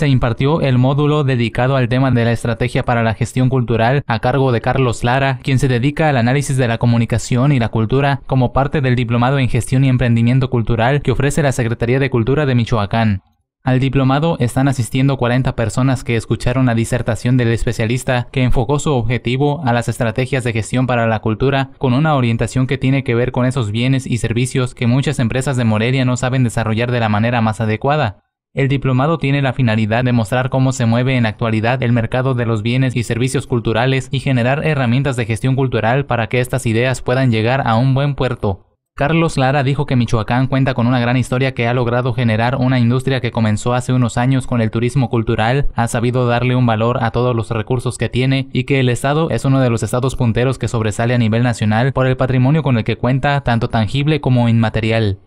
se impartió el módulo dedicado al tema de la estrategia para la gestión cultural a cargo de Carlos Lara, quien se dedica al análisis de la comunicación y la cultura como parte del Diplomado en Gestión y Emprendimiento Cultural que ofrece la Secretaría de Cultura de Michoacán. Al diplomado están asistiendo 40 personas que escucharon la disertación del especialista que enfocó su objetivo a las estrategias de gestión para la cultura con una orientación que tiene que ver con esos bienes y servicios que muchas empresas de Morelia no saben desarrollar de la manera más adecuada. El diplomado tiene la finalidad de mostrar cómo se mueve en la actualidad el mercado de los bienes y servicios culturales y generar herramientas de gestión cultural para que estas ideas puedan llegar a un buen puerto. Carlos Lara dijo que Michoacán cuenta con una gran historia que ha logrado generar una industria que comenzó hace unos años con el turismo cultural, ha sabido darle un valor a todos los recursos que tiene y que el estado es uno de los estados punteros que sobresale a nivel nacional por el patrimonio con el que cuenta, tanto tangible como inmaterial.